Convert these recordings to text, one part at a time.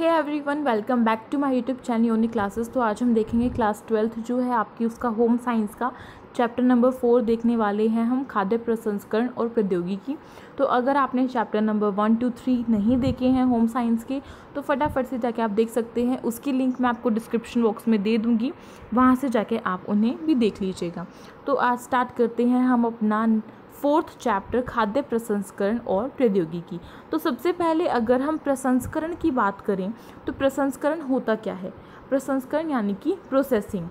है everyone welcome back to my YouTube channel योनी classes तो आज हम देखेंगे क्लास ट्वेल्थ जो है आपकी उसका होम साइंस का चैप्टर नंबर फोर देखने वाले हैं हम खाद्य प्रसंस्करण और प्रौद्योगिकी तो अगर आपने chapter number one two three नहीं देखे हैं होम साइंस के तो फटाफट से जाके आप देख सकते हैं उसकी लिंक मैं आपको डिस्क्रिप्शन बॉक्स में दे दूँगी वहाँ से जाके आप उन्हें भी देख लीजिएगा तो आज स्टार्ट करते हैं हम अपना फोर्थ चैप्टर खाद्य प्रसंस्करण और प्रौद्योगिकी तो सबसे पहले अगर हम प्रसंस्करण की बात करें तो प्रसंस्करण होता क्या है प्रसंस्करण यानी कि प्रोसेसिंग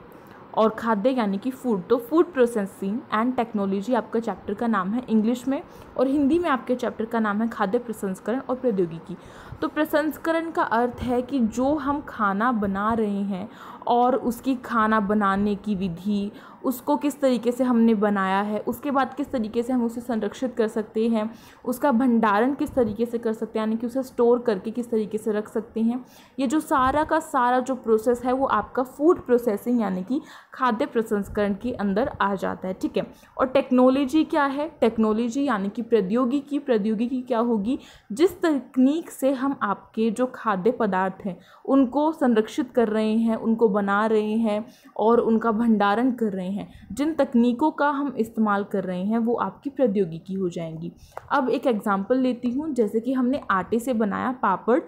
और खाद्य यानी कि फूड तो फूड प्रोसेसिंग एंड टेक्नोलॉजी आपका चैप्टर का नाम है इंग्लिश में और हिंदी में आपके चैप्टर का नाम है खाद्य प्रसंस्करण और प्रौद्योगिकी तो प्रसंस्करण का अर्थ है कि जो हम खाना बना रहे हैं और उसकी खाना बनाने की विधि उसको किस तरीके से हमने बनाया है उसके बाद किस तरीके से हम उसे संरक्षित कर सकते हैं उसका भंडारण किस तरीके से कर सकते हैं यानी कि उसे स्टोर करके किस तरीके से रख सकते हैं ये जो सारा का सारा जो प्रोसेस है वो आपका फूड प्रोसेसिंग यानी कि खाद्य प्रसंस्करण के अंदर आ जाता है ठीक है और टेक्नोलॉजी क्या है टेक्नोलॉजी यानी कि प्रौद्योगिकी प्रौद्योगिकी क्या होगी जिस तकनीक से हम आपके जो खाद्य पदार्थ हैं उनको संरक्षित कर रहे हैं उनको बना रहे हैं और उनका भंडारण कर रहे हैं जिन तकनीकों का हम इस्तेमाल कर रहे हैं वो आपकी प्रौद्योगिकी हो जाएंगी अब एक एग्ज़ाम्पल लेती हूँ जैसे कि हमने आटे से बनाया पापड़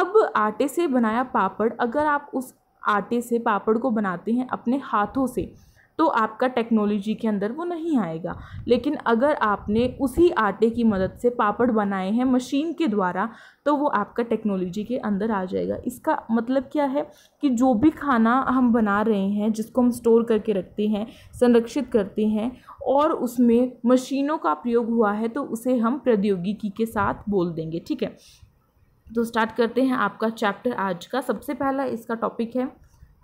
अब आटे से बनाया पापड़ अगर आप उस आटे से पापड़ को बनाते हैं अपने हाथों से तो आपका टेक्नोलॉजी के अंदर वो नहीं आएगा लेकिन अगर आपने उसी आटे की मदद से पापड़ बनाए हैं मशीन के द्वारा तो वो आपका टेक्नोलॉजी के अंदर आ जाएगा इसका मतलब क्या है कि जो भी खाना हम बना रहे हैं जिसको हम स्टोर करके रखते हैं संरक्षित करते हैं और उसमें मशीनों का प्रयोग हुआ है तो उसे हम प्रौद्योगिकी के साथ बोल देंगे ठीक है तो स्टार्ट करते हैं आपका चैप्टर आज का सबसे पहला इसका टॉपिक है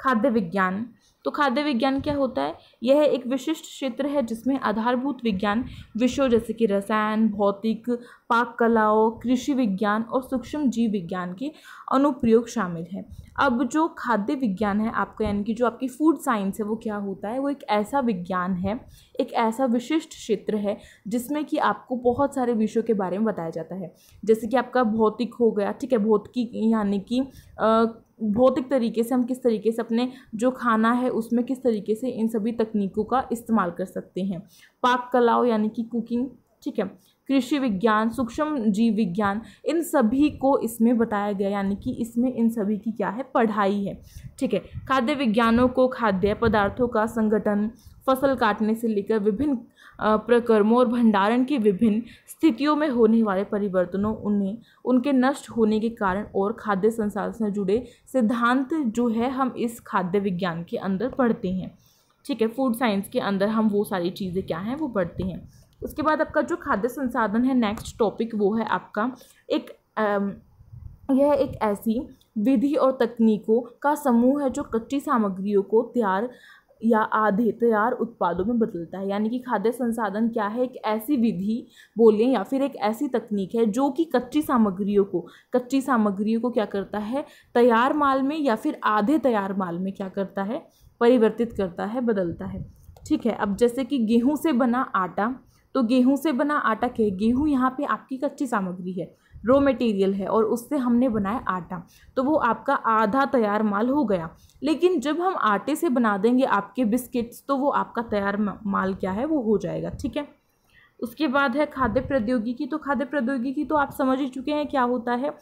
खाद्य विज्ञान तो खाद्य विज्ञान क्या होता है यह एक विशिष्ट क्षेत्र है जिसमें आधारभूत विज्ञान विषयों जैसे कि रसायन भौतिक पाक कलाओं कृषि विज्ञान और सूक्ष्म जीव विज्ञान के अनुप्रयोग शामिल हैं अब जो खाद्य विज्ञान है आपका यानी कि जो आपकी फूड साइंस है वो क्या होता है वो एक ऐसा विज्ञान है एक ऐसा विशिष्ट क्षेत्र है जिसमें कि आपको बहुत सारे विषयों के बारे में बताया जाता है जैसे कि आपका भौतिक हो गया ठीक है भौतिकी यानी कि भौतिक तरीके से हम किस तरीके से अपने जो खाना है उसमें किस तरीके से इन सभी तकनीकों का इस्तेमाल कर सकते हैं पाक कलाओं यानी कि कुकिंग ठीक है कृषि विज्ञान सूक्ष्म जीव विज्ञान इन सभी को इसमें बताया गया यानी कि इसमें इन सभी की क्या है पढ़ाई है ठीक है खाद्य विज्ञानों को खाद्य पदार्थों का संगठन फसल काटने से लेकर विभिन्न प्रकर्मों और भंडारण की विभिन्न स्थितियों में होने वाले परिवर्तनों उन्हें उनके नष्ट होने के कारण और खाद्य संसाधन से जुड़े सिद्धांत जो है हम इस खाद्य विज्ञान के अंदर पढ़ते हैं ठीक है फूड साइंस के अंदर हम वो सारी चीज़ें क्या हैं वो पढ़ते हैं उसके बाद आपका जो खाद्य संसाधन है नेक्स्ट टॉपिक वो है आपका एक यह एक ऐसी विधि और तकनीकों का समूह है जो कच्ची सामग्रियों को तैयार या आधे तैयार उत्पादों में बदलता है यानी कि खाद्य संसाधन क्या है एक ऐसी विधि बोलें या फिर एक ऐसी तकनीक है जो कि कच्ची सामग्रियों को कच्ची सामग्रियों को क्या करता है तैयार माल में या फिर आधे तैयार माल में क्या करता है परिवर्तित करता है बदलता है ठीक है अब जैसे कि गेहूँ से बना आटा तो गेहूँ से बना आटा के गेहूँ यहाँ पे आपकी कच्ची सामग्री है रॉ मटेरियल है और उससे हमने बनाया आटा तो वो आपका आधा तैयार माल हो गया लेकिन जब हम आटे से बना देंगे आपके बिस्किट्स तो वो आपका तैयार माल क्या है वो हो जाएगा ठीक है उसके बाद है खाद्य प्रौद्योगिकी तो खाद्य प्रौद्योगिकी तो आप समझ ही चुके हैं क्या होता है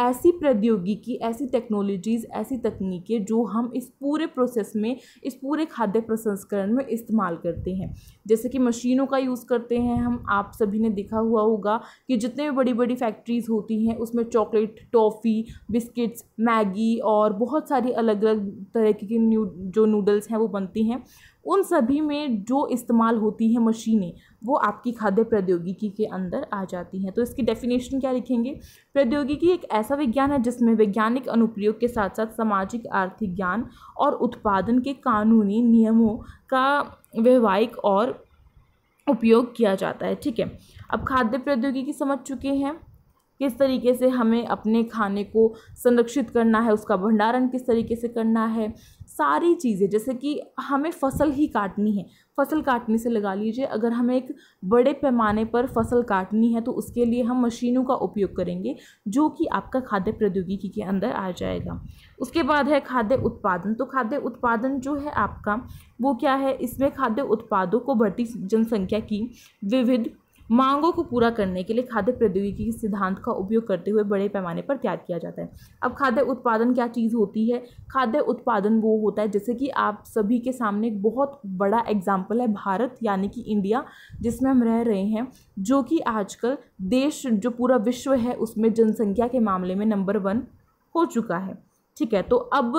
ऐसी प्रौद्योगिकी ऐसी टेक्नोलॉजीज़ ऐसी तकनीकें जो हम इस पूरे प्रोसेस में इस पूरे खाद्य प्रसंस्करण में इस्तेमाल करते हैं जैसे कि मशीनों का यूज़ करते हैं हम आप सभी ने देखा हुआ होगा कि जितने भी बड़ी बड़ी फैक्ट्रीज़ होती हैं उसमें चॉकलेट टॉफ़ी बिस्किट्स मैगी और बहुत सारी अलग अलग तरह की जो नूडल्स हैं वो बनती हैं उन सभी में जो इस्तेमाल होती हैं मशीनें वो आपकी खाद्य प्रौद्योगिकी के अंदर आ जाती हैं तो इसकी डेफिनेशन क्या लिखेंगे प्रौद्योगिकी एक ऐसा विज्ञान है जिसमें वैज्ञानिक अनुप्रयोग के साथ साथ सामाजिक आर्थिक ज्ञान और उत्पादन के कानूनी नियमों का व्यवहारिक और उपयोग किया जाता है ठीक है अब खाद्य प्रौद्योगिकी समझ चुके हैं किस तरीके से हमें अपने खाने को संरक्षित करना है उसका भंडारण किस तरीके से करना है सारी चीज़ें जैसे कि हमें फसल ही काटनी है फसल काटने से लगा लीजिए अगर हमें एक बड़े पैमाने पर फसल काटनी है तो उसके लिए हम मशीनों का उपयोग करेंगे जो कि आपका खाद्य प्रौद्योगिकी के अंदर आ जाएगा उसके बाद है खाद्य उत्पादन तो खाद्य उत्पादन जो है आपका वो क्या है इसमें खाद्य उत्पादों को बढ़ती जनसंख्या की विविध मांगों को पूरा करने के लिए खाद्य प्रौद्योगिकी के सिद्धांत का उपयोग करते हुए बड़े पैमाने पर तैयार किया जाता है अब खाद्य उत्पादन क्या चीज़ होती है खाद्य उत्पादन वो होता है जैसे कि आप सभी के सामने एक बहुत बड़ा एग्जाम्पल है भारत यानी कि इंडिया जिसमें हम रह रहे हैं जो कि आजकल देश जो पूरा विश्व है उसमें जनसंख्या के मामले में नंबर वन हो चुका है ठीक है तो अब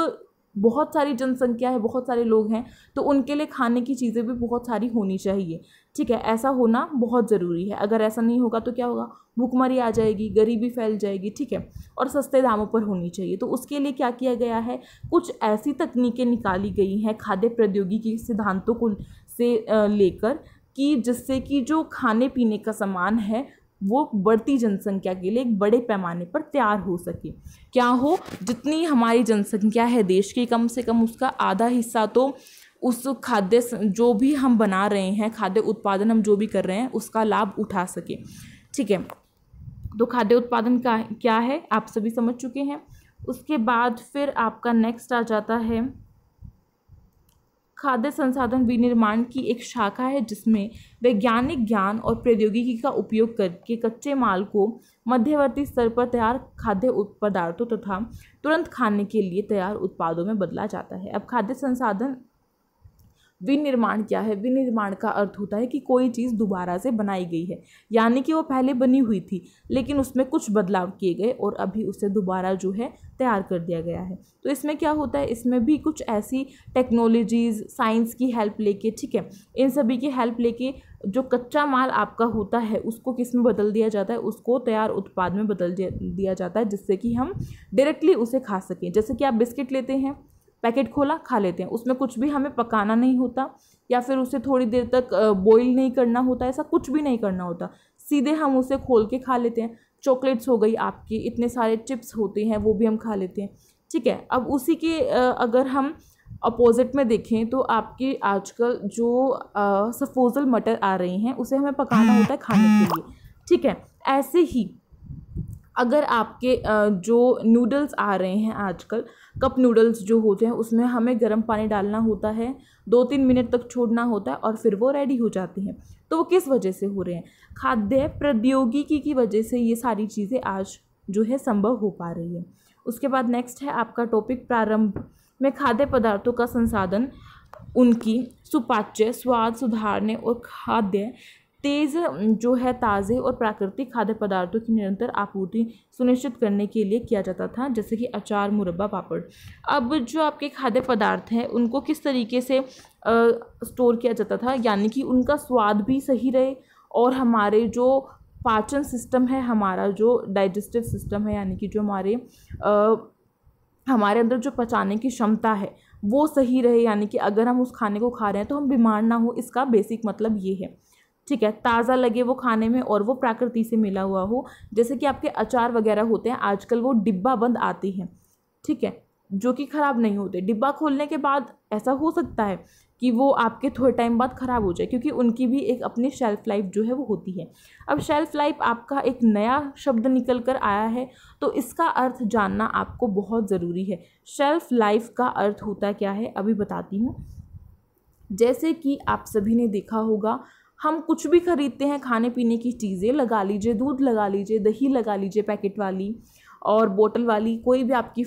बहुत सारी जनसंख्या है बहुत सारे लोग हैं तो उनके लिए खाने की चीज़ें भी बहुत सारी होनी चाहिए ठीक है ऐसा होना बहुत ज़रूरी है अगर ऐसा नहीं होगा तो क्या होगा भूखमरी आ जाएगी गरीबी फैल जाएगी ठीक है और सस्ते दामों पर होनी चाहिए तो उसके लिए क्या किया गया है कुछ ऐसी तकनीकें निकाली गई हैं खाद्य प्रौद्योगिकी सिद्धांतों को से लेकर कि जिससे कि जो खाने पीने का सामान है वो बढ़ती जनसंख्या के लिए एक बड़े पैमाने पर तैयार हो सके क्या हो जितनी हमारी जनसंख्या है देश की कम से कम उसका आधा हिस्सा तो उस खाद्य जो भी हम बना रहे हैं खाद्य उत्पादन हम जो भी कर रहे हैं उसका लाभ उठा सके ठीक है तो खाद्य उत्पादन का क्या है आप सभी समझ चुके हैं उसके बाद फिर आपका नेक्स्ट आ जाता है खाद्य संसाधन विनिर्माण की एक शाखा है जिसमें वैज्ञानिक ज्ञान और प्रौद्योगिकी का उपयोग करके कच्चे माल को मध्यवर्ती स्तर पर तैयार खाद्य पदार्थों तथा तुरंत खाने के लिए तैयार उत्पादों में बदला जाता है अब खाद्य संसाधन विनिर्माण क्या है विनिर्माण का अर्थ होता है कि कोई चीज़ दोबारा से बनाई गई है यानी कि वो पहले बनी हुई थी लेकिन उसमें कुछ बदलाव किए गए और अभी उसे दोबारा जो है तैयार कर दिया गया है तो इसमें क्या होता है इसमें भी कुछ ऐसी टेक्नोलॉजीज़ साइंस की हेल्प लेके ठीक है इन सभी की हेल्प लेके जो कच्चा माल आपका होता है उसको किस में बदल दिया जाता है उसको तैयार उत्पाद में बदल दिया जाता है जिससे कि हम डायरेक्टली उसे खा सकें जैसे कि आप बिस्किट लेते हैं पैकेट खोला खा लेते हैं उसमें कुछ भी हमें पकाना नहीं होता या फिर उसे थोड़ी देर तक बॉईल नहीं करना होता ऐसा कुछ भी नहीं करना होता सीधे हम उसे खोल के खा लेते हैं चॉकलेट्स हो गई आपकी इतने सारे चिप्स होते हैं वो भी हम खा लेते हैं ठीक है अब उसी के अगर हम अपोजिट में देखें तो आपकी आजकल जो सफोजल मटर आ रही हैं उसे हमें पकाना होता है खाने के लिए ठीक है ऐसे ही अगर आपके जो नूडल्स आ रहे हैं आजकल कप नूडल्स जो होते हैं उसमें हमें गर्म पानी डालना होता है दो तीन मिनट तक छोड़ना होता है और फिर वो रेडी हो जाती हैं तो वो किस वजह से हो रहे हैं खाद्य प्रौद्योगिकी की वजह से ये सारी चीज़ें आज जो है संभव हो पा रही है उसके बाद नेक्स्ट है आपका टॉपिक प्रारंभ में खाद्य पदार्थों का संसाधन उनकी सुपाच्य स्वाद सुधारने और खाद्य तेज़ जो है ताज़े और प्राकृतिक खाद्य पदार्थों की निरंतर आपूर्ति सुनिश्चित करने के लिए किया जाता था जैसे कि अचार मुरब्बा पापड़ अब जो आपके खाद्य पदार्थ हैं उनको किस तरीके से स्टोर किया जाता था यानी कि उनका स्वाद भी सही रहे और हमारे जो पाचन सिस्टम है हमारा जो डाइजेस्टिव सिस्टम है यानी कि जो हमारे आ, हमारे अंदर जो पचाने की क्षमता है वो सही रहे यानी कि अगर हम उस खाने को खा रहे हैं तो हम बीमार ना हो इसका बेसिक मतलब ये है ठीक है ताज़ा लगे वो खाने में और वो प्राकृति से मिला हुआ हो जैसे कि आपके अचार वगैरह होते हैं आजकल वो डिब्बा बंद आती हैं ठीक है जो कि ख़राब नहीं होते डिब्बा खोलने के बाद ऐसा हो सकता है कि वो आपके थोड़े टाइम बाद ख़राब हो जाए क्योंकि उनकी भी एक अपनी शेल्फ़ लाइफ जो है वो होती है अब शेल्फ़ लाइफ आपका एक नया शब्द निकल कर आया है तो इसका अर्थ जानना आपको बहुत ज़रूरी है शेल्फ़ लाइफ का अर्थ होता क्या है अभी बताती हूँ जैसे कि आप सभी ने देखा होगा हम कुछ भी ख़रीदते हैं खाने पीने की चीज़ें लगा लीजिए दूध लगा लीजिए दही लगा लीजिए पैकेट वाली और बोतल वाली कोई भी आपकी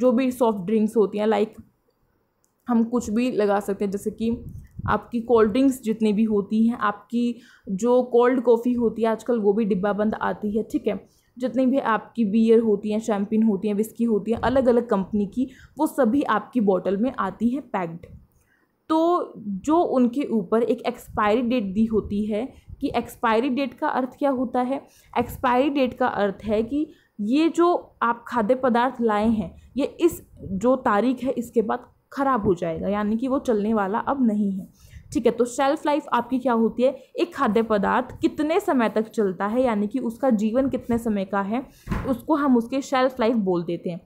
जो भी सॉफ्ट ड्रिंक्स होती हैं लाइक हम कुछ भी लगा सकते हैं जैसे कि आपकी कोल्ड ड्रिंक्स जितनी भी होती हैं आपकी जो कोल्ड कॉफ़ी होती है आजकल वो भी डिब्बा बंद आती है ठीक है जितनी भी आपकी बियर होती हैं शैम्पिन होती हैं विस्की होती हैं अलग अलग कंपनी की वो सभी आपकी बॉटल में आती है पैक्ड तो जो उनके ऊपर एक एक्सपायरी डेट दी होती है कि एक्सपायरी डेट का अर्थ क्या होता है एक्सपायरी डेट का अर्थ है कि ये जो आप खाद्य पदार्थ लाए हैं ये इस जो तारीख है इसके बाद ख़राब हो जाएगा यानी कि वो चलने वाला अब नहीं है ठीक है तो शेल्फ लाइफ आपकी क्या होती है एक खाद्य पदार्थ कितने समय तक चलता है यानी कि उसका जीवन कितने समय का है उसको हम उसके शेल्फ लाइफ बोल देते हैं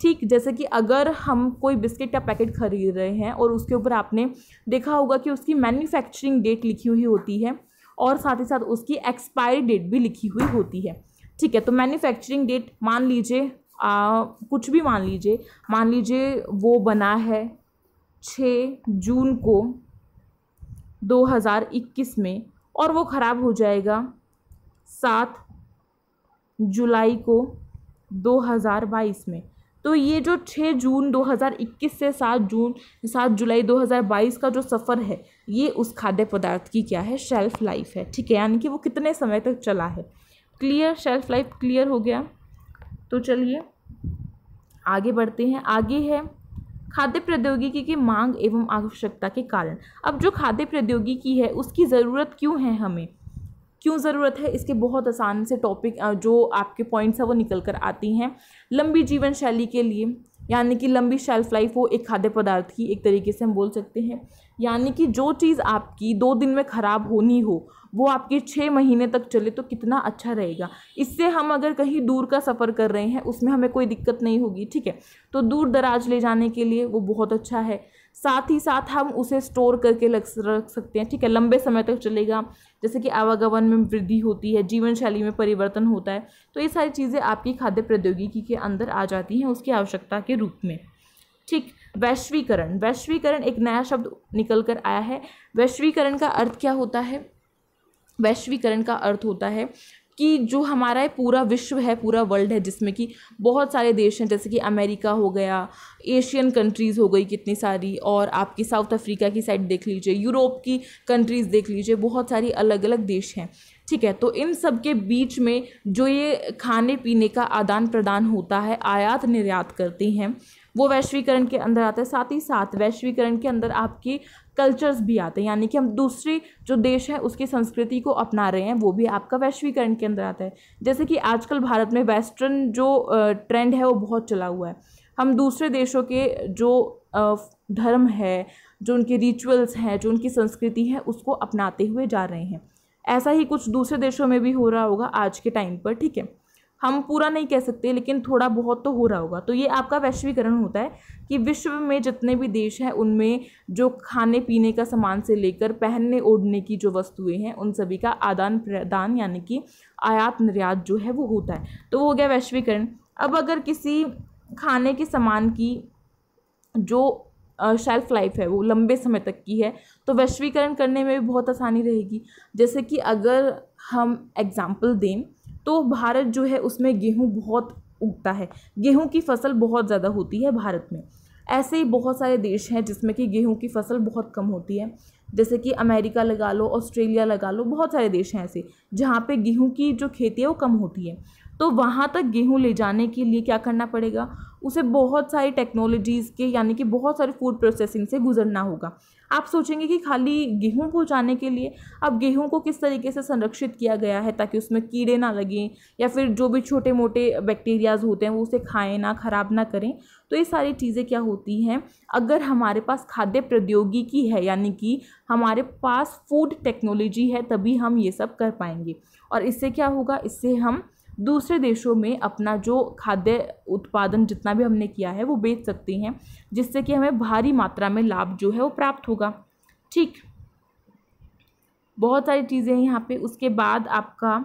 ठीक जैसे कि अगर हम कोई बिस्किट का पैकेट खरीद रहे हैं और उसके ऊपर आपने देखा होगा कि उसकी मैन्युफैक्चरिंग डेट लिखी हुई होती है और साथ ही साथ उसकी एक्सपायरी डेट भी लिखी हुई होती है ठीक है तो मैन्युफैक्चरिंग डेट मान लीजिए कुछ भी मान लीजिए मान लीजिए वो बना है छ जून को 2021 में और वो ख़राब हो जाएगा सात जुलाई को 2022 में तो ये जो छः जून 2021 से सात जून सात जुलाई 2022 का जो सफ़र है ये उस खाद्य पदार्थ की क्या है शेल्फ़ लाइफ है ठीक है यानी कि वो कितने समय तक चला है क्लियर शेल्फ़ लाइफ क्लियर हो गया तो चलिए आगे बढ़ते हैं आगे है खाद्य प्रौद्योगिकी की मांग एवं आवश्यकता के कारण अब जो खाद्य प्रौद्योगिकी है उसकी ज़रूरत क्यों है हमें क्यों ज़रूरत है इसके बहुत आसान से टॉपिक जो आपके पॉइंट्स हैं वो निकल कर आती हैं लंबी जीवन शैली के लिए यानी कि लंबी शेल्फ लाइफ वो एक खाद्य पदार्थ की एक तरीके से हम बोल सकते हैं यानी कि जो चीज़ आपकी दो दिन में ख़राब होनी हो वो आपके छः महीने तक चले तो कितना अच्छा रहेगा इससे हम अगर कहीं दूर का सफ़र कर रहे हैं उसमें हमें कोई दिक्कत नहीं होगी ठीक है तो दूर दराज ले जाने के लिए वो बहुत अच्छा है साथ ही साथ हम उसे स्टोर करके रख रख सकते हैं ठीक है लंबे समय तक चलेगा जैसे कि आवागमन में वृद्धि होती है जीवन शैली में परिवर्तन होता है तो ये सारी चीज़ें आपकी खाद्य प्रौद्योगिकी के अंदर आ जाती हैं उसकी आवश्यकता के रूप में ठीक वैश्वीकरण वैश्वीकरण एक नया शब्द निकल कर आया है वैश्वीकरण का अर्थ क्या होता है वैश्वीकरण का अर्थ होता है कि जो हमारा पूरा विश्व है पूरा वर्ल्ड है जिसमें कि बहुत सारे देश हैं जैसे कि अमेरिका हो गया एशियन कंट्रीज़ हो गई कितनी सारी और आपकी साउथ अफ्रीका की साइड देख लीजिए यूरोप की कंट्रीज़ देख लीजिए बहुत सारी अलग अलग देश हैं ठीक है तो इन सब के बीच में जो ये खाने पीने का आदान प्रदान होता है आयात निर्यात करते हैं वो वैश्वीकरण के अंदर आता है साथ ही साथ वैश्वीकरण के अंदर आपकी कल्चर्स भी आते हैं यानी कि हम दूसरे जो देश है उसकी संस्कृति को अपना रहे हैं वो भी आपका वैश्वीकरण के अंदर आता है जैसे कि आजकल भारत में वेस्टर्न जो ट्रेंड है वो बहुत चला हुआ है हम दूसरे देशों के जो धर्म है जो उनके रिचुअल्स हैं जो उनकी संस्कृति है उसको अपनाते हुए जा रहे हैं ऐसा ही कुछ दूसरे देशों में भी हो रहा होगा आज के टाइम पर ठीक है हम पूरा नहीं कह सकते लेकिन थोड़ा बहुत तो हो रहा होगा तो ये आपका वैश्वीकरण होता है कि विश्व में जितने भी देश हैं उनमें जो खाने पीने का सामान से लेकर पहनने ओढ़ने की जो वस्तुएं हैं उन सभी का आदान प्रदान यानी कि आयात निर्यात जो है वो होता है तो वो हो गया वैश्वीकरण अब अगर किसी खाने के सामान की जो शेल्फ़ लाइफ है वो लंबे समय तक की है तो वैश्वीकरण करने में भी बहुत आसानी रहेगी जैसे कि अगर हम एग्ज़ाम्पल दें तो भारत जो है उसमें गेहूँ बहुत उगता है गेहूँ की फसल बहुत ज़्यादा होती है भारत में ऐसे ही बहुत सारे देश हैं जिसमें कि गेहूँ की फसल बहुत कम होती है जैसे कि अमेरिका लगा लो ऑस्ट्रेलिया लगा लो बहुत सारे देश हैं ऐसे जहाँ पे गेहूँ की जो खेती है वो कम होती है तो वहाँ तक गेहूँ ले जाने के लिए क्या करना पड़ेगा उसे बहुत सारी टेक्नोलॉजीज़ के यानी कि बहुत सारे फूड प्रोसेसिंग से गुजरना होगा आप सोचेंगे कि खाली गेहूं पहुंचाने के लिए अब गेहूं को किस तरीके से संरक्षित किया गया है ताकि उसमें कीड़े ना लगें या फिर जो भी छोटे मोटे बैक्टीरियाज होते हैं वो उसे खाएं ना ख़राब ना करें तो ये सारी चीज़ें क्या होती हैं अगर हमारे पास खाद्य प्रौद्योगिकी है यानी कि हमारे पास फूड टेक्नोलॉजी है तभी हम ये सब कर पाएंगे और इससे क्या होगा इससे हम दूसरे देशों में अपना जो खाद्य उत्पादन जितना भी हमने किया है वो बेच सकते हैं जिससे कि हमें भारी मात्रा में लाभ जो है वो प्राप्त होगा ठीक बहुत सारी चीज़ें हैं यहाँ पे उसके बाद आपका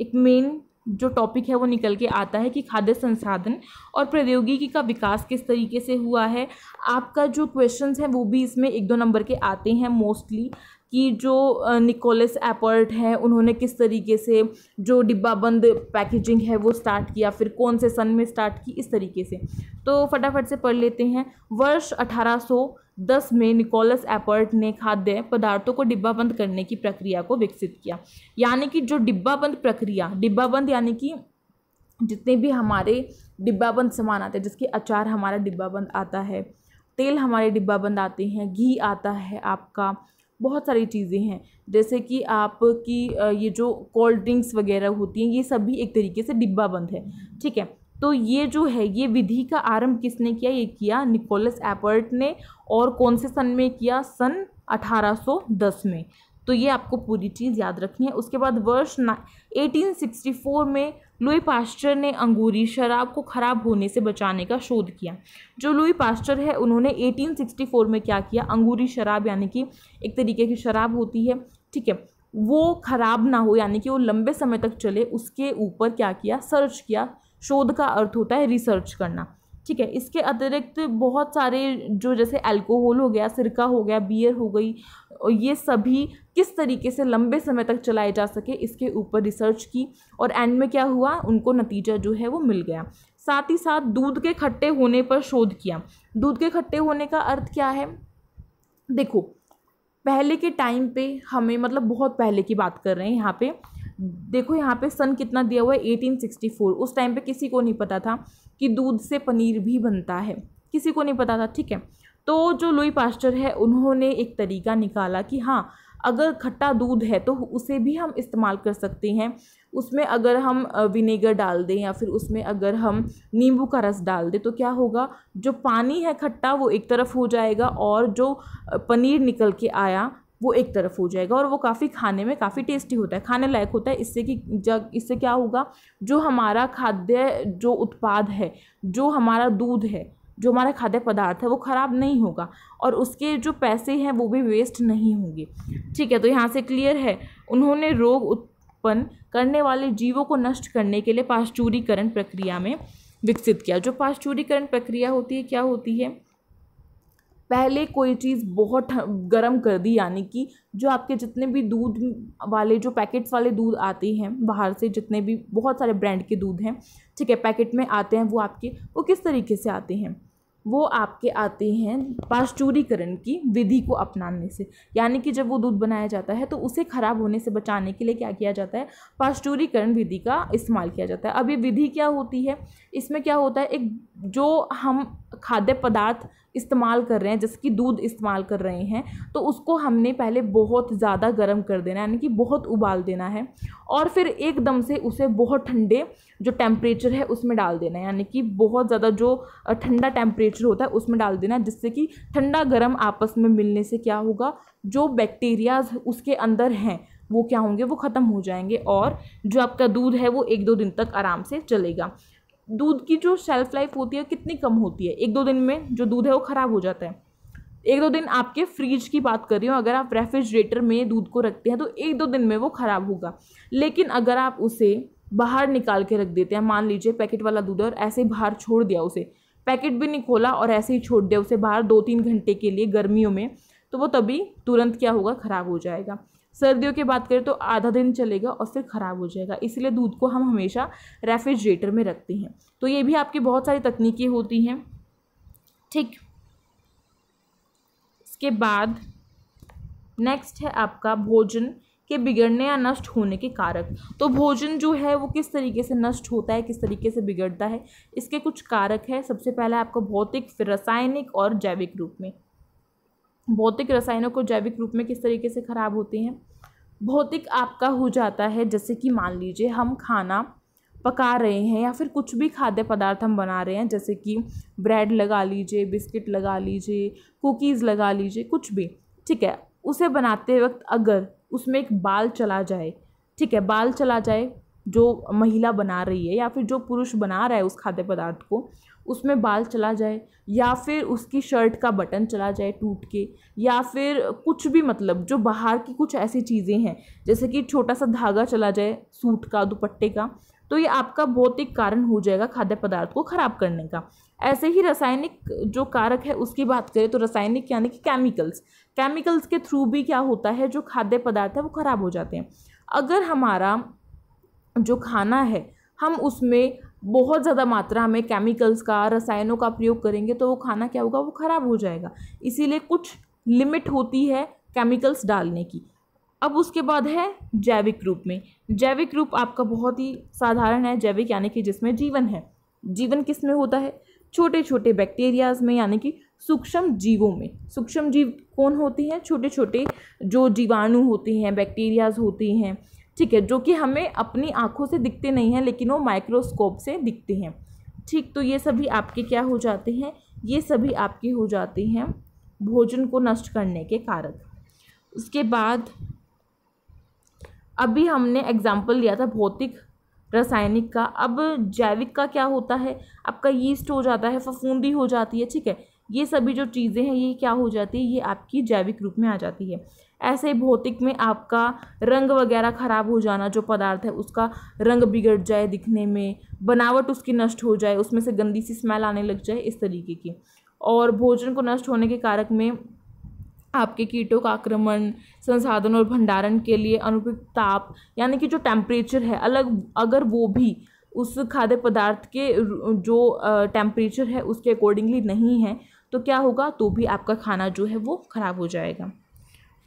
एक मेन जो टॉपिक है वो निकल के आता है कि खाद्य संसाधन और प्रौद्योगिकी का विकास किस तरीके से हुआ है आपका जो क्वेश्चंस हैं वो भी इसमें एक दो नंबर के आते हैं मोस्टली कि जो निकोलस एपर्ट हैं उन्होंने किस तरीके से जो डिब्बाबंद पैकेजिंग है वो स्टार्ट किया फिर कौन से सन में स्टार्ट की इस तरीके से तो फटाफट से पढ़ लेते हैं वर्ष 1810 में निकोलस एपर्ट ने खाद्य पदार्थों को डिब्बा बंद करने की प्रक्रिया को विकसित किया यानी कि जो डिब्बाबंद प्रक्रिया डिब्बाबंद यानी कि जितने भी हमारे डिब्बाबंद सामान आते हैं जिसके अचार हमारा डिब्बाबंद आता है तेल हमारे डिब्बा बंद आते हैं घी आता है आपका बहुत सारी चीज़ें हैं जैसे कि आपकी ये जो कोल्ड ड्रिंक्स वगैरह होती हैं ये सब भी एक तरीके से डिब्बा बंद है ठीक है तो ये जो है ये विधि का आरंभ किसने किया ये किया निकोलस एपर्ट ने और कौन से सन में किया सन 1810 में तो ये आपको पूरी चीज़ याद रखनी है उसके बाद वर्ष एटीन सिक्सटी फोर में लुई पास्टर ने अंगूरी शराब को ख़राब होने से बचाने का शोध किया जो लुई पास्टर है उन्होंने 1864 में क्या किया अंगूरी शराब यानी कि एक तरीके की शराब होती है ठीक है वो ख़राब ना हो यानी कि वो लंबे समय तक चले उसके ऊपर क्या किया सर्च किया शोध का अर्थ होता है रिसर्च करना ठीक है इसके अतिरिक्त बहुत सारे जो जैसे अल्कोहल हो गया सिरका हो गया बियर हो गई और ये सभी किस तरीके से लंबे समय तक चलाए जा सके इसके ऊपर रिसर्च की और एंड में क्या हुआ उनको नतीजा जो है वो मिल गया साथ ही साथ दूध के खट्टे होने पर शोध किया दूध के खट्टे होने का अर्थ क्या है देखो पहले के टाइम पे हमें मतलब बहुत पहले की बात कर रहे हैं यहाँ पे देखो यहाँ पे सन कितना दिया हुआ है 1864 उस टाइम पे किसी को नहीं पता था कि दूध से पनीर भी बनता है किसी को नहीं पता था ठीक है तो जो लुई पास्टर है उन्होंने एक तरीका निकाला कि हाँ अगर खट्टा दूध है तो उसे भी हम इस्तेमाल कर सकते हैं उसमें अगर हम विनेगर डाल दें या फिर उसमें अगर हम नींबू का रस डाल दें तो क्या होगा जो पानी है खट्टा वो एक तरफ हो जाएगा और जो पनीर निकल के आया वो एक तरफ हो जाएगा और वो काफ़ी खाने में काफ़ी टेस्टी होता है खाने लायक होता है इससे कि जग इससे क्या होगा जो हमारा खाद्य जो उत्पाद है जो हमारा दूध है जो हमारा खाद्य पदार्थ है वो ख़राब नहीं होगा और उसके जो पैसे हैं वो भी वेस्ट नहीं होंगे ठीक है तो यहाँ से क्लियर है उन्होंने रोग उत्पन्न करने वाले जीवों को नष्ट करने के लिए पाश्चुरीकरण प्रक्रिया में विकसित किया जो पाश्चुरीकरण प्रक्रिया होती है क्या होती है पहले कोई चीज़ बहुत गर्म कर दी यानी कि जो आपके जितने भी दूध वाले जो पैकेट्स वाले दूध आते हैं बाहर से जितने भी बहुत सारे ब्रांड के दूध हैं ठीक है पैकेट में आते हैं वो आपके वो किस तरीके से आते हैं वो आपके आते हैं पाश्चूरीकरण की विधि को अपनाने से यानी कि जब वो दूध बनाया जाता है तो उसे ख़राब होने से बचाने के लिए क्या किया जाता है पाश्चूरीकरण विधि का इस्तेमाल किया जाता है अब ये विधि क्या होती है इसमें क्या होता है एक जो हम खाद्य पदार्थ इस्तेमाल कर रहे हैं जैसे कि दूध इस्तेमाल कर रहे हैं तो उसको हमने पहले बहुत ज़्यादा गर्म कर देना है यानी कि बहुत उबाल देना है और फिर एकदम से उसे बहुत ठंडे जो टेम्परेचर है उसमें डाल देना है यानी कि बहुत ज़्यादा जो ठंडा टेम्परेचर होता है उसमें डाल देना है जिससे कि ठंडा गर्म आपस में मिलने से क्या होगा जो बैक्टीरियाज उसके अंदर हैं वो क्या होंगे वो ख़त्म हो जाएंगे और जो आपका दूध है वो एक दो दिन तक आराम से चलेगा दूध की जो शेल्फ लाइफ होती है कितनी कम होती है एक दो दिन में जो दूध है वो ख़राब हो जाता है एक दो दिन आपके फ्रिज की बात कर रही हूँ अगर आप रेफ्रिजरेटर में दूध को रखते हैं तो एक दो दिन में वो ख़राब होगा लेकिन अगर आप उसे बाहर निकाल के रख देते हैं मान लीजिए पैकेट वाला दूध और ऐसे ही बाहर छोड़ दिया उसे पैकेट भी नहीं खोला और ऐसे ही छोड़ दिया उसे बाहर दो तीन घंटे के लिए गर्मियों में तो वो तभी तुरंत क्या होगा ख़राब हो जाएगा सर्दियों की बात करें तो आधा दिन चलेगा और फिर ख़राब हो जाएगा इसलिए दूध को हम हमेशा रेफ्रिजरेटर में रखते हैं तो ये भी आपकी बहुत सारी तकनीकें होती हैं ठीक इसके बाद नेक्स्ट है आपका भोजन के बिगड़ने या नष्ट होने के कारक तो भोजन जो है वो किस तरीके से नष्ट होता है किस तरीके से बिगड़ता है इसके कुछ कारक है सबसे पहले आपका भौतिक फिर रासायनिक और जैविक रूप में भौतिक रसायनों को जैविक रूप में किस तरीके से ख़राब होती हैं भौतिक आपका हो जाता है जैसे कि मान लीजिए हम खाना पका रहे हैं या फिर कुछ भी खाद्य पदार्थ हम बना रहे हैं जैसे कि ब्रेड लगा लीजिए बिस्किट लगा लीजिए कुकीज़ लगा लीजिए कुछ भी ठीक है उसे बनाते वक्त अगर उसमें एक बाल चला जाए ठीक है बाल चला जाए जो महिला बना रही है या फिर जो पुरुष बना रहा है उस खाद्य पदार्थ को उसमें बाल चला जाए या फिर उसकी शर्ट का बटन चला जाए टूट के या फिर कुछ भी मतलब जो बाहर की कुछ ऐसी चीज़ें हैं जैसे कि छोटा सा धागा चला जाए सूट का दुपट्टे का तो ये आपका भौतिक कारण हो जाएगा खाद्य पदार्थ को ख़राब करने का ऐसे ही रासायनिक जो कारक है उसकी बात करें तो रासायनिक यानी कि केमिकल्स केमिकल्स के थ्रू भी क्या होता है जो खाद्य पदार्थ है वो ख़राब हो जाते हैं अगर हमारा जो खाना है हम उसमें बहुत ज़्यादा मात्रा में केमिकल्स का रसायनों का प्रयोग करेंगे तो वो खाना क्या होगा वो ख़राब हो जाएगा इसीलिए कुछ लिमिट होती है केमिकल्स डालने की अब उसके बाद है जैविक रूप में जैविक रूप आपका बहुत ही साधारण है जैविक यानी कि जिसमें जीवन है जीवन किस में होता है छोटे छोटे बैक्टीरियाज में यानी कि सूक्ष्म जीवों में सूक्ष्म जीव कौन होते हैं छोटे छोटे जो जीवाणु होते हैं बैक्टीरियाज होते हैं ठीक है जो कि हमें अपनी आँखों से दिखते नहीं हैं लेकिन वो माइक्रोस्कोप से दिखते हैं ठीक तो ये सभी आपके क्या हो जाते हैं ये सभी आपके हो जाते हैं भोजन को नष्ट करने के कारक उसके बाद अभी हमने एग्जाम्पल लिया था भौतिक रासायनिक का अब जैविक का क्या होता है आपका यीस्ट हो जाता है फफूंदी हो जाती है ठीक है ये सभी जो चीज़ें हैं ये क्या हो जाती है ये आपकी जैविक रूप में आ जाती है ऐसे भौतिक में आपका रंग वगैरह ख़राब हो जाना जो पदार्थ है उसका रंग बिगड़ जाए दिखने में बनावट उसकी नष्ट हो जाए उसमें से गंदी सी स्मेल आने लग जाए इस तरीके की और भोजन को नष्ट होने के कारक में आपके कीटों का आक्रमण संसाधन और भंडारण के लिए अनुपयुक्त ताप यानी कि जो टेम्परेचर है अलग अगर वो भी उस खाद्य पदार्थ के जो टेम्परेचर है उसके अकॉर्डिंगली नहीं है तो क्या होगा तो भी आपका खाना जो है वो ख़राब हो जाएगा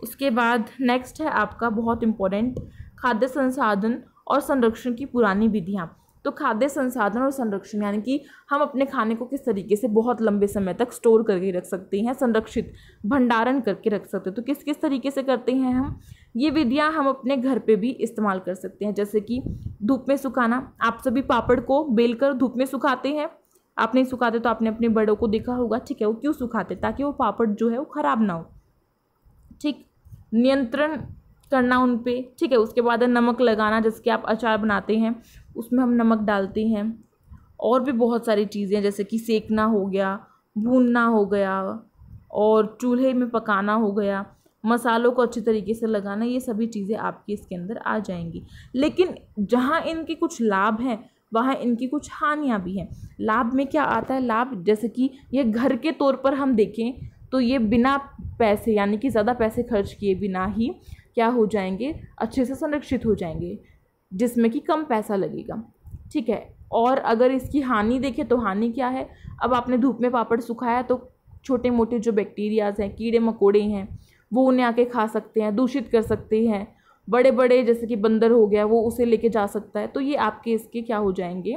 उसके बाद नेक्स्ट है आपका बहुत इम्पोर्टेंट खाद्य संसाधन और संरक्षण की पुरानी विधियाँ तो खाद्य संसाधन और संरक्षण यानी कि हम अपने खाने को किस तरीके से बहुत लंबे समय तक स्टोर करके रख सकते हैं संरक्षित भंडारण करके रख सकते हैं तो किस किस तरीके से करते हैं हम ये विधियाँ हम अपने घर पे भी इस्तेमाल कर सकते हैं जैसे कि धूप में सुखाना आप सभी पापड़ को बेलकर धूप में सुखाते हैं आप नहीं सुखाते तो आपने अपने बड़ों को देखा होगा ठीक है वो क्यों सुखाते ताकि वो पापड़ जो है वो ख़राब ना हो ठीक नियंत्रण करना उन पर ठीक है उसके बाद नमक लगाना जिसके आप अचार बनाते हैं उसमें हम नमक डालते हैं और भी बहुत सारी चीज़ें जैसे कि सेकना हो गया भूनना हो गया और चूल्हे में पकाना हो गया मसालों को अच्छे तरीके से लगाना ये सभी चीज़ें आपकी इसके अंदर आ जाएंगी लेकिन जहाँ इनके कुछ लाभ हैं वहाँ इनकी कुछ हानियाँ भी हैं लाभ में क्या आता है लाभ जैसे कि ये घर के तौर पर हम देखें तो ये बिना पैसे यानी कि ज़्यादा पैसे खर्च किए बिना ही क्या हो जाएंगे अच्छे से संरक्षित हो जाएंगे जिसमें कि कम पैसा लगेगा ठीक है और अगर इसकी हानि देखें तो हानि क्या है अब आपने धूप में पापड़ सुखाया तो छोटे मोटे जो बैक्टीरियाज़ हैं कीड़े मकोड़े हैं वो उन्हें आके खा सकते हैं दूषित कर सकते हैं बड़े बड़े जैसे कि बंदर हो गया वो उसे लेके जा सकता है तो ये आपके इसके क्या हो जाएंगे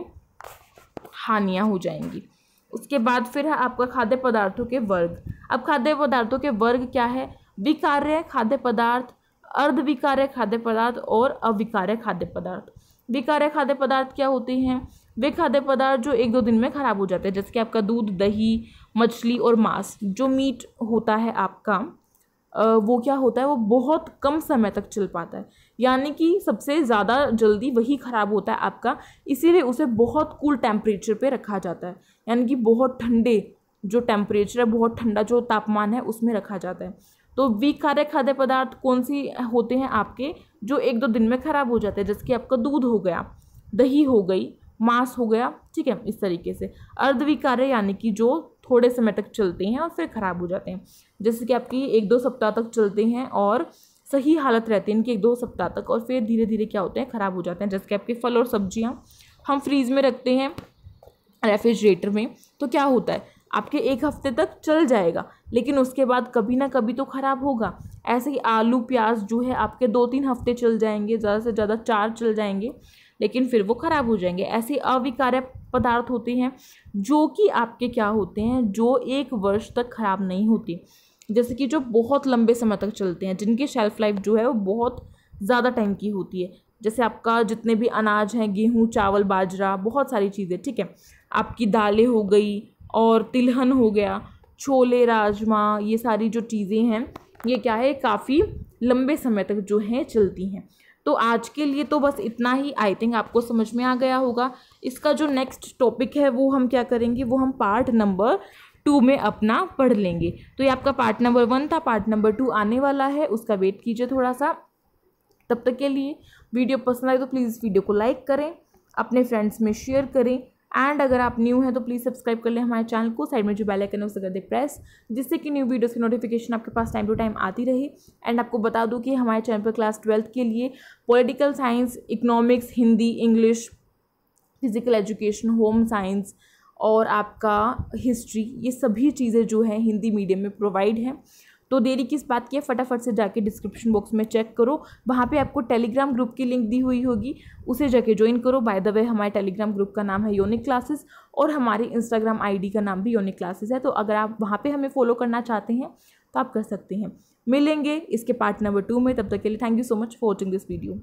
हानियाँ हो जाएंगी उसके बाद फिर है आपका खाद्य पदार्थों के वर्ग अब खाद्य पदार्थों के वर्ग क्या है विकार्य खाद्य पदार्थ अर्धविकार्य खाद्य पदार्थ और अविकार्य खाद्य पदार्थ विकार्य खाद्य पदार्थ क्या होते हैं वे खाद्य पदार्थ जो एक दो दिन में खराब हो जाते हैं जैसे कि आपका दूध दही मछली और मांस जो मीट होता है आपका वो क्या होता है वो बहुत कम समय तक चल पाता है यानी कि सबसे ज़्यादा जल्दी वही ख़राब होता है आपका इसीलिए उसे बहुत कूल टेम्परेचर पे रखा जाता है यानी कि बहुत ठंडे जो टेम्परेचर है बहुत ठंडा जो तापमान है उसमें रखा जाता है तो वीक खारे खाद्य पदार्थ कौन सी होते हैं आपके जो एक दो दिन में ख़राब हो जाते हैं जैसे कि आपका दूध हो गया दही हो गई मांस हो गया ठीक है इस तरीके से अर्धविकार्य यानी कि जो थोड़े समय तक चलते हैं और फिर ख़राब हो जाते हैं जैसे कि आपकी एक दो सप्ताह तक चलते हैं और सही हालत रहती है इनकी एक दो सप्ताह तक और फिर धीरे धीरे क्या होते हैं ख़राब हो जाते हैं जैसे कि आपके फल और सब्जियाँ हम फ्रीज में रखते हैं रेफ्रिजरेटर में तो क्या होता है आपके एक हफ्ते तक चल जाएगा लेकिन उसके बाद कभी ना कभी तो ख़राब होगा ऐसे ही आलू प्याज जो है आपके दो तीन हफ्ते चल जाएंगे ज़्यादा से ज़्यादा चार चल जाएंगे लेकिन फिर वो ख़राब हो जाएंगे ऐसे अविकार्य पदार्थ होते हैं जो कि आपके क्या होते हैं जो एक वर्ष तक ख़राब नहीं होती जैसे कि जो बहुत लंबे समय तक चलते हैं जिनकी शेल्फ़ लाइफ जो है वो बहुत ज़्यादा टाइम की होती है जैसे आपका जितने भी अनाज हैं गेहूँ चावल बाजरा बहुत सारी चीज़ें ठीक है आपकी दालें हो गई और तिलहन हो गया छोले राजमा ये सारी जो चीज़ें हैं ये क्या है काफ़ी लंबे समय तक जो हैं चलती हैं तो आज के लिए तो बस इतना ही आई थिंक आपको समझ में आ गया होगा इसका जो नेक्स्ट टॉपिक है वो हम क्या करेंगे वो हम पार्ट नंबर टू में अपना पढ़ लेंगे तो ये आपका पार्ट नंबर वन था पार्ट नंबर टू आने वाला है उसका वेट कीजिए थोड़ा सा तब तक के लिए वीडियो पसंद आए तो प्लीज़ वीडियो को लाइक करें अपने फ्रेंड्स में शेयर करें एंड अगर आप न्यू हैं तो प्लीज़ सब्सक्राइब कर लें हमारे चैनल को साइड में जो बेल आइकन है उसे कर दें प्रेस जिससे कि न्यू वीडियोस की नोटिफिकेशन आपके पास टाइम टू टाइम आती रहे एंड आपको बता दूँ कि हमारे चैनल पर क्लास ट्वेल्थ के लिए political science economics Hindi English physical education home science और आपका हिस्ट्री ये सभी चीज़ें जो हैं हिंदी मीडियम में प्रोवाइड हैं तो देरी किस बात की है फटाफट से जाके डिस्क्रिप्शन बॉक्स में चेक करो वहाँ पे आपको टेलीग्राम ग्रुप की लिंक दी हुई होगी उसे जाके ज्वाइन करो बाय द वे हमारे टेलीग्राम ग्रुप का नाम है योनिक क्लासेस और हमारे इंस्टाग्राम आईडी का नाम भी योनिक क्लासेस है तो अगर आप वहाँ पर हमें फॉलो करना चाहते हैं तो आप कर सकते हैं मिलेंगे इसके पार्ट नंबर टू में तब तक के लिए thank you so much for watching this video